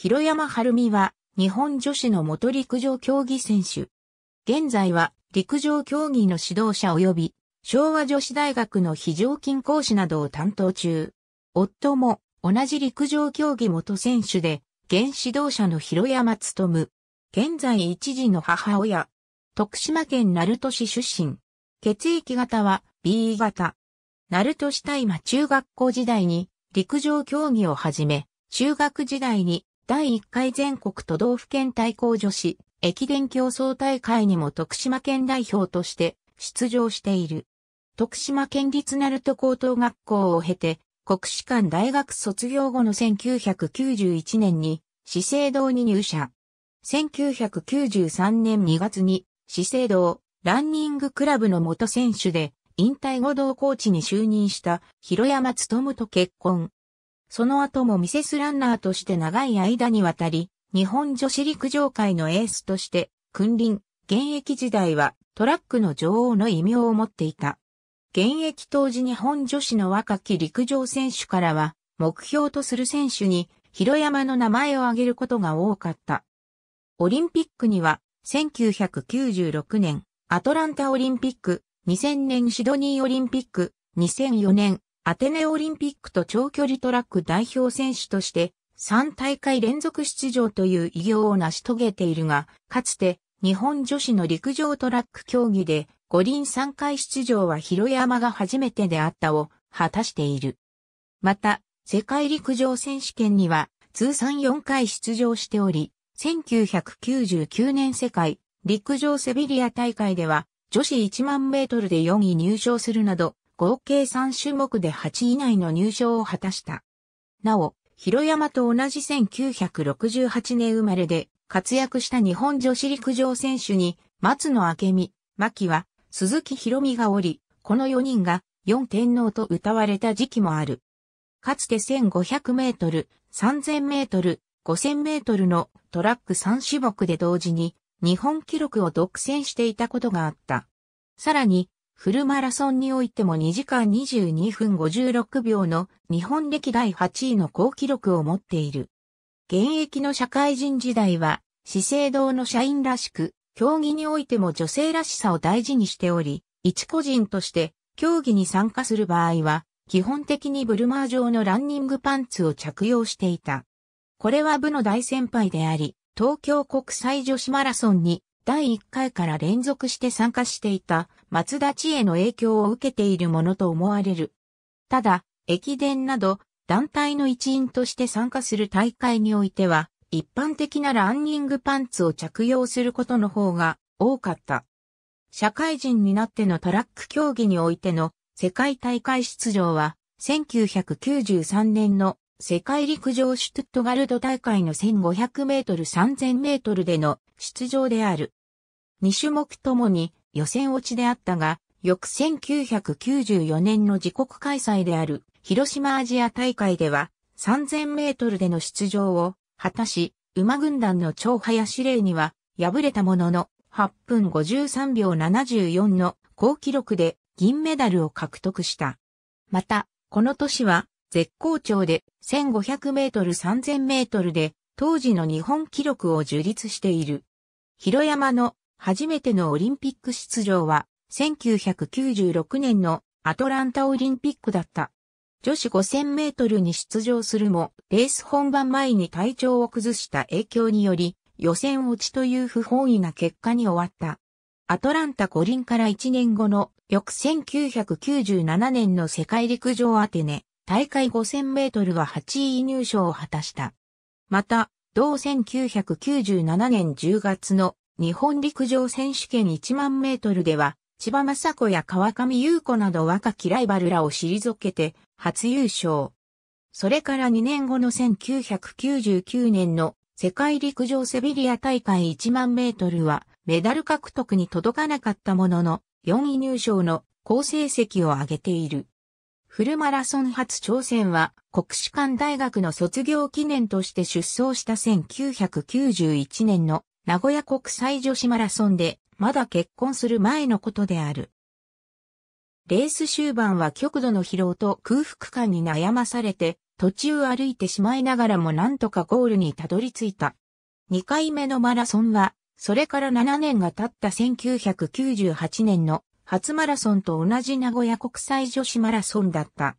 広山晴美は日本女子の元陸上競技選手。現在は陸上競技の指導者及び昭和女子大学の非常勤講師などを担当中。夫も同じ陸上競技元選手で現指導者の広山務。現在一児の母親。徳島県鳴門市出身。血液型は B 型。鳴門市大間中学校時代に陸上競技を始め、中学時代に第1回全国都道府県対抗女子駅伝競争大会にも徳島県代表として出場している。徳島県立鳴門高等学校を経て、国士館大学卒業後の1991年に、資生堂に入社。1993年2月に、資生堂、ランニングクラブの元選手で、引退後同コーチに就任した、広山努と結婚。その後もミセスランナーとして長い間にわたり、日本女子陸上界のエースとして、君臨、現役時代はトラックの女王の異名を持っていた。現役当時日本女子の若き陸上選手からは、目標とする選手に、広山の名前を挙げることが多かった。オリンピックには、1996年、アトランタオリンピック、2000年シドニーオリンピック、2004年、アテネオリンピックと長距離トラック代表選手として3大会連続出場という偉業を成し遂げているが、かつて日本女子の陸上トラック競技で五輪3回出場は広山が初めてであったを果たしている。また、世界陸上選手権には通算4回出場しており、1999年世界陸上セビリア大会では女子1万メートルで4位入賞するなど合計3種目で8位以内の入賞を果たした。なお、広山と同じ1968年生まれで活躍した日本女子陸上選手に松野明美、牧は鈴木博美がおり、この4人が4天皇と歌われた時期もある。かつて1500メートル、3000メートル、5000メートルのトラック3種目で同時に日本記録を独占していたことがあった。さらにフルマラソンにおいても2時間22分56秒の日本歴代8位の高記録を持っている。現役の社会人時代は、資生堂の社員らしく、競技においても女性らしさを大事にしており、一個人として競技に参加する場合は、基本的にブルマー状のランニングパンツを着用していた。これは部の大先輩であり、東京国際女子マラソンに第1回から連続して参加していた松田知恵の影響を受けているものと思われる。ただ、駅伝など団体の一員として参加する大会においては、一般的なランニングパンツを着用することの方が多かった。社会人になってのトラック競技においての世界大会出場は、1993年の世界陸上シュトゥットガルド大会の1500メートル3000メートルでの出場である。2種目ともに予選落ちであったが、翌1994年の自国開催である広島アジア大会では3000メートルでの出場を果たし、馬軍団の超林令には敗れたものの8分53秒74の高記録で銀メダルを獲得した。また、この年は絶好調で1500メートル3000メートルで当時の日本記録を樹立している。広山の初めてのオリンピック出場は、1996年のアトランタオリンピックだった。女子5000メートルに出場するも、レース本番前に体調を崩した影響により、予選落ちという不本意な結果に終わった。アトランタ五輪から1年後の翌1997年の世界陸上アテネ大会5000メートルは8位入賞を果たした。また、同1997年10月の日本陸上選手権1万メートルでは、千葉雅子や川上優子など若きライバルらを退けて初優勝。それから2年後の1999年の世界陸上セビリア大会1万メートルはメダル獲得に届かなかったものの4位入賞の好成績を上げている。フルマラソン初挑戦は国士舘大学の卒業記念として出走した1991年の名古屋国際女子マラソンで、まだ結婚する前のことである。レース終盤は極度の疲労と空腹感に悩まされて、途中歩いてしまいながらもなんとかゴールにたどり着いた。2回目のマラソンは、それから7年が経った1998年の初マラソンと同じ名古屋国際女子マラソンだった。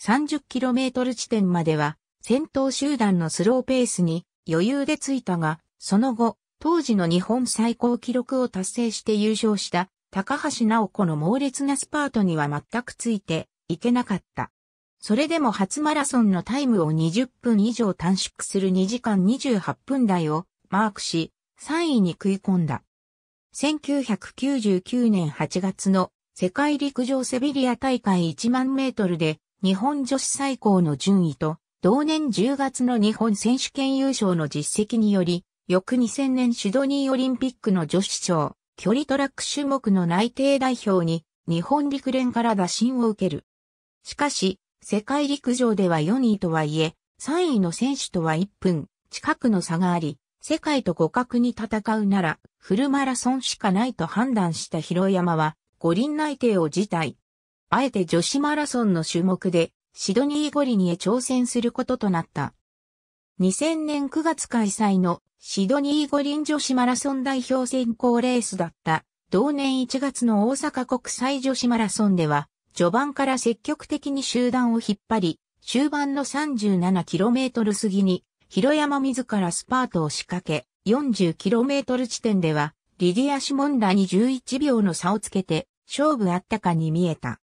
30km 地点までは先頭集団のスローペースに余裕で着いたが、その後、当時の日本最高記録を達成して優勝した高橋直子の猛烈なスパートには全くついていけなかった。それでも初マラソンのタイムを20分以上短縮する2時間28分台をマークし、3位に食い込んだ。1999年8月の世界陸上セビリア大会1万メートルで日本女子最高の順位と同年10月の日本選手権優勝の実績により翌2000年シドニーオリンピックの女子賞、距離トラック種目の内定代表に日本陸連から打診を受ける。しかし、世界陸上では4位とはいえ、3位の選手とは1分近くの差があり、世界と互角に戦うならフルマラソンしかないと判断した広山は五輪内定を辞退。あえて女子マラソンの種目でシドニー五輪へ挑戦することとなった。2000年9月開催のシドニー五輪女子マラソン代表選考レースだった同年1月の大阪国際女子マラソンでは序盤から積極的に集団を引っ張り終盤の 37km 過ぎに広山自らスパートを仕掛け 40km 地点ではリディア・シモンらに11秒の差をつけて勝負あったかに見えた。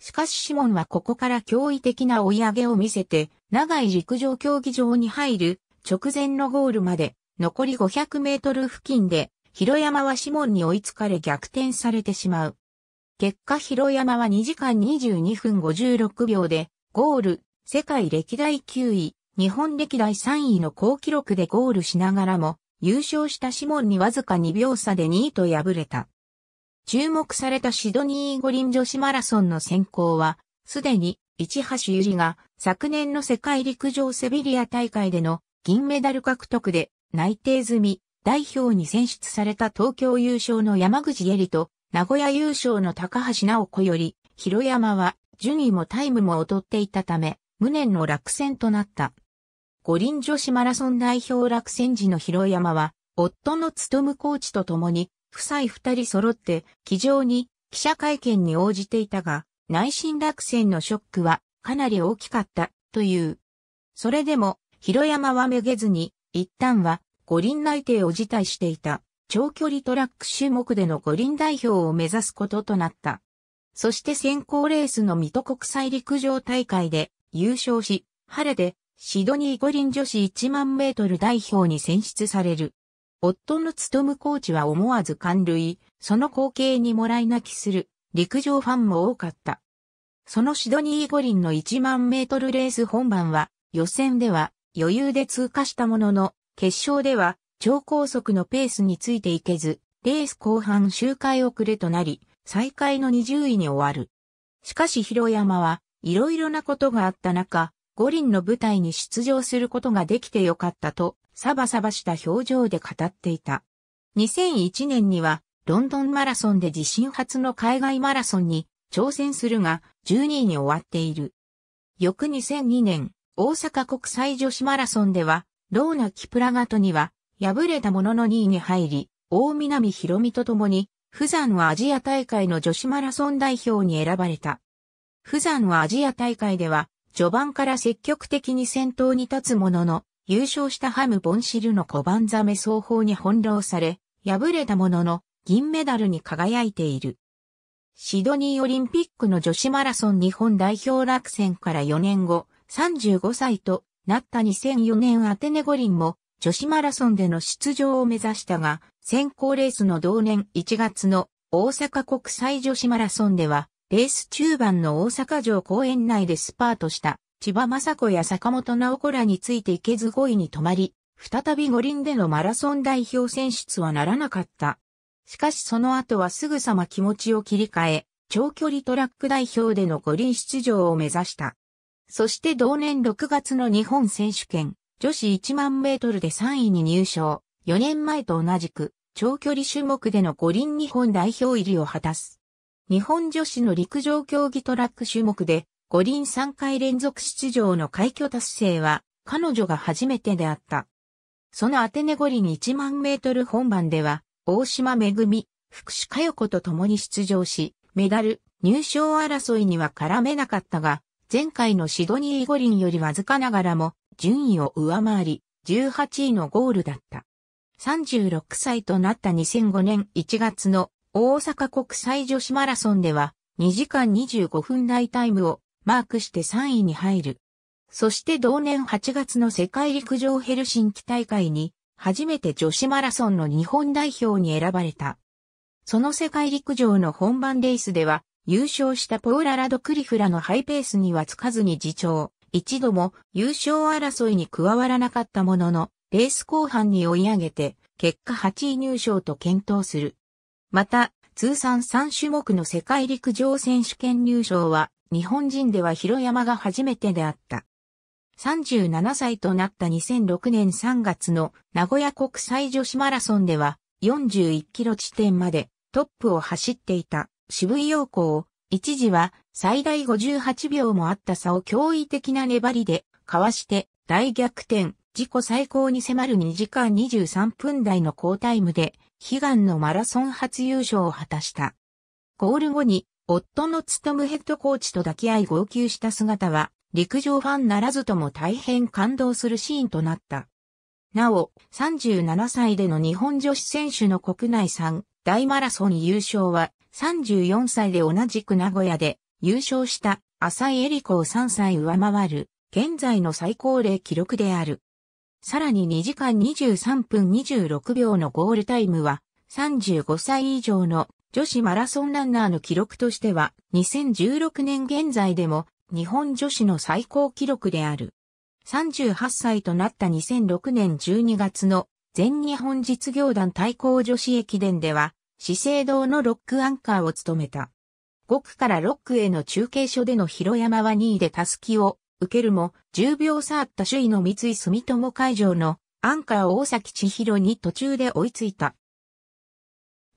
しかしシモンはここから驚異的な追い上げを見せて、長い陸上競技場に入る直前のゴールまで、残り500メートル付近で、広山はシモンに追いつかれ逆転されてしまう。結果広山は2時間22分56秒で、ゴール、世界歴代9位、日本歴代3位の高記録でゴールしながらも、優勝したシモンにわずか2秒差で2位と敗れた。注目されたシドニー五輪女子マラソンの選考は、すでに市橋ゆりが昨年の世界陸上セビリア大会での銀メダル獲得で内定済み代表に選出された東京優勝の山口恵里と名古屋優勝の高橋直子より、広山は順位もタイムも劣っていたため、無念の落選となった。五輪女子マラソン代表落選時の広山は、夫の務コーチと共に夫妻二人揃って、気丈に記者会見に応じていたが、内心落選のショックはかなり大きかったという。それでも、広山はめげずに、一旦は五輪内定を辞退していた長距離トラック種目での五輪代表を目指すこととなった。そして先行レースの水戸国際陸上大会で優勝し、晴れでシドニー五輪女子1万メートル代表に選出される。夫の務コーチは思わず感涙、その光景にもらい泣きする陸上ファンも多かった。そのシドニー五輪の1万メートルレース本番は予選では余裕で通過したものの、決勝では超高速のペースについていけず、レース後半周回遅れとなり、最下位の20位に終わる。しかし広山はいろいろなことがあった中、五輪の舞台に出場することができてよかったと、サバサバした表情で語っていた。2001年には、ロンドンマラソンで自身初の海外マラソンに挑戦するが、12位に終わっている。翌2002年、大阪国際女子マラソンでは、ローナ・キプラガトには、敗れたものの2位に入り、大南博美と共に、富山はアジア大会の女子マラソン代表に選ばれた。釜山はアジア大会では、序盤から積極的に先頭に立つものの、優勝したハム・ボンシルの小番ザメ双方に翻弄され、敗れたものの、銀メダルに輝いている。シドニーオリンピックの女子マラソン日本代表落選から4年後、35歳となった2004年アテネ五輪も女子マラソンでの出場を目指したが、選考レースの同年1月の大阪国際女子マラソンではレース中盤の大阪城公園内でスパートした、千葉雅子や坂本直子らについて行けず5位に止まり、再び五輪でのマラソン代表選出はならなかった。しかしその後はすぐさま気持ちを切り替え、長距離トラック代表での五輪出場を目指した。そして同年6月の日本選手権、女子1万メートルで3位に入賞、4年前と同じく、長距離種目での五輪日本代表入りを果たす。日本女子の陸上競技トラック種目で五輪3回連続出場の快挙達成は彼女が初めてであった。そのアテネ五輪1万メートル本番では大島めぐみ、福士佳代子と共に出場し、メダル、入賞争いには絡めなかったが、前回のシドニー五輪よりわずかながらも順位を上回り、18位のゴールだった。36歳となった2005年1月の大阪国際女子マラソンでは2時間25分台タイムをマークして3位に入る。そして同年8月の世界陸上ヘルシンキ大会に初めて女子マラソンの日本代表に選ばれた。その世界陸上の本番レースでは優勝したポーラ・ラドクリフらのハイペースにはつかずに自重。一度も優勝争いに加わらなかったものの、レース後半に追い上げて、結果8位入賞と検討する。また、通算3種目の世界陸上選手権入賞は、日本人では広山が初めてであった。37歳となった2006年3月の名古屋国際女子マラソンでは41キロ地点までトップを走っていた渋井陽子を一時は最大58秒もあった差を驚異的な粘りでかわして大逆転自己最高に迫る2時間23分台の好タイムで悲願のマラソン初優勝を果たした。ゴール後に、夫のむヘッドコーチと抱き合い号泣した姿は、陸上ファンならずとも大変感動するシーンとなった。なお、37歳での日本女子選手の国内3大マラソン優勝は、34歳で同じく名古屋で優勝した浅井恵里子を3歳上回る、現在の最高齢記録である。さらに2時間23分26秒のゴールタイムは、35歳以上の女子マラソンランナーの記録としては、2016年現在でも日本女子の最高記録である。38歳となった2006年12月の全日本実業団対抗女子駅伝では、資生堂のロックアンカーを務めた。5区から6区への中継所での広山は2位でたすきを受けるも、10秒差あった首位の三井住友会場のアンカー大崎千尋に途中で追いついた。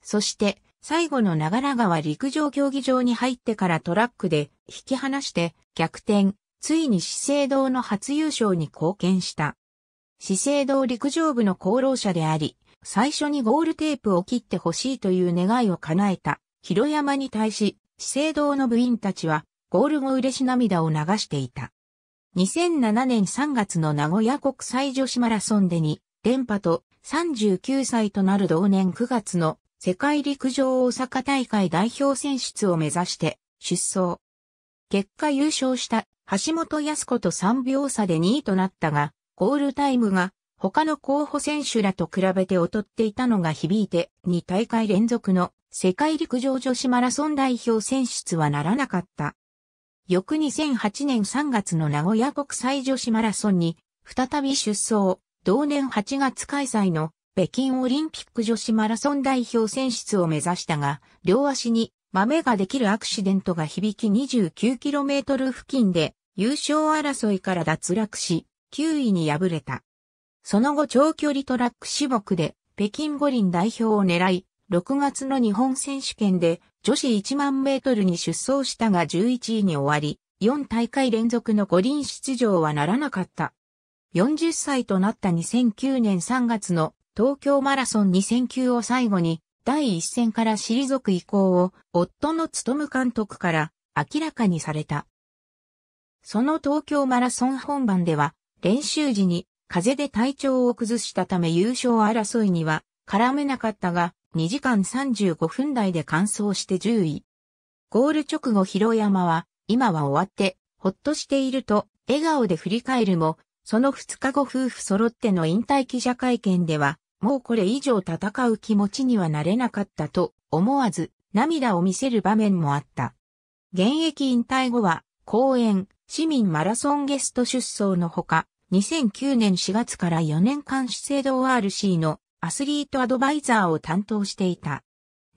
そして、最後の長良川陸上競技場に入ってからトラックで引き離して逆転、ついに資生堂の初優勝に貢献した。資生堂陸上部の功労者であり、最初にゴールテープを切ってほしいという願いを叶えた、広山に対し、資生堂の部員たちは、ゴール後嬉し涙を流していた。2007年3月の名古屋国際女子マラソンで2連覇と39歳となる同年9月の世界陸上大阪大会代表選出を目指して出走。結果優勝した橋本康子と3秒差で2位となったが、ゴールタイムが他の候補選手らと比べて劣っていたのが響いて2大会連続の世界陸上女子マラソン代表選出はならなかった。翌2008年3月の名古屋国際女子マラソンに再び出走、同年8月開催の北京オリンピック女子マラソン代表選出を目指したが、両足に豆ができるアクシデントが響き 29km 付近で優勝争いから脱落し、9位に敗れた。その後長距離トラック種目で北京五輪代表を狙い、6月の日本選手権で女子1万メートルに出走したが11位に終わり、4大会連続の五輪出場はならなかった。40歳となった2009年3月の東京マラソン2009を最後に第一線から退く意向を夫の務監督から明らかにされた。その東京マラソン本番では練習時に風で体調を崩したため優勝争いには絡めなかったが2時間35分台で完走して10位。ゴール直後広山は、今は終わって、ほっとしていると、笑顔で振り返るも、その2日後夫婦揃っての引退記者会見では、もうこれ以上戦う気持ちにはなれなかったと思わず涙を見せる場面もあった。現役引退後は公演、市民マラソンゲスト出走のほか、2009年4月から4年間資生堂 RC のアスリートアドバイザーを担当していた。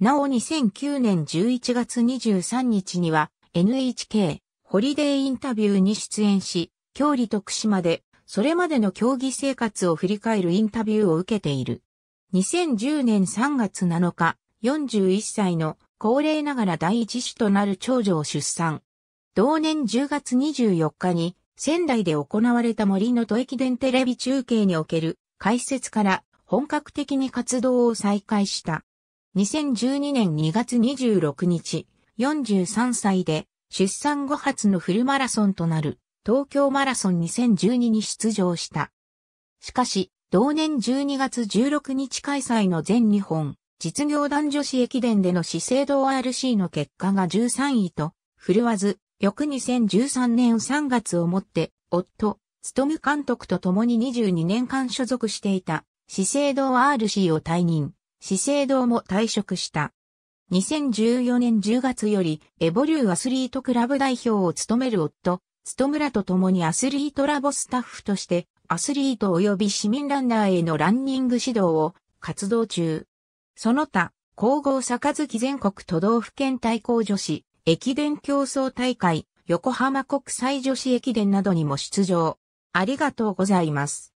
なお2009年11月23日には NHK ホリデーインタビューに出演し、郷里徳島でそれまでの競技生活を振り返るインタビューを受けている。2010年3月7日、41歳の高齢ながら第一子となる長女を出産。同年10月24日に仙台で行われた森の都駅伝テレビ中継における解説から本格的に活動を再開した。2012年2月26日、43歳で出産後初のフルマラソンとなる東京マラソン2012に出場した。しかし、同年12月16日開催の全日本実業団女子駅伝での資生堂 RC の結果が13位と、振るわず、翌2013年3月をもって、夫、務監督と共に22年間所属していた資生堂 RC を退任、資生堂も退職した。2014年10月より、エボリューアスリートクラブ代表を務める夫、務村と共にアスリートラボスタッフとして、アスリート及び市民ランナーへのランニング指導を活動中。その他、皇后杯全国都道府県対抗女子、駅伝競争大会、横浜国際女子駅伝などにも出場。ありがとうございます。